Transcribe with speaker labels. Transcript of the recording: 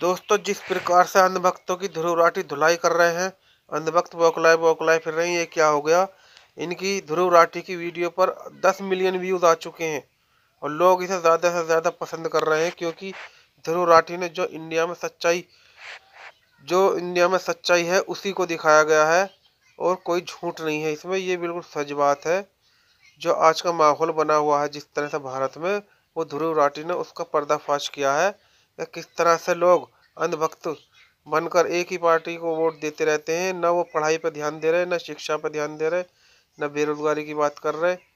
Speaker 1: दोस्तों जिस प्रकार से अंधभक्तों की ध्रुवराठी धुलाई कर रहे हैं अंधभक्त बौखलाए बौखलाए फिर रहे हैं ये क्या हो गया इनकी ध्रुव राठी की वीडियो पर 10 मिलियन व्यूज़ आ चुके हैं और लोग इसे ज़्यादा से ज़्यादा पसंद कर रहे हैं क्योंकि ध्रुव राठी ने जो इंडिया में सच्चाई जो इंडिया में सच्चाई है उसी को दिखाया गया है और कोई झूठ नहीं है इसमें ये बिल्कुल सच बात है जो आज का माहौल बना हुआ है जिस तरह से भारत में वो ध्रुव राठी ने उसका पर्दाफाश किया है या किस तरह से लोग अंधभक्त बनकर एक ही पार्टी को वोट देते रहते हैं न वो पढ़ाई पर ध्यान दे रहे हैं न शिक्षा पर ध्यान दे रहे न बेरोजगारी की बात कर रहे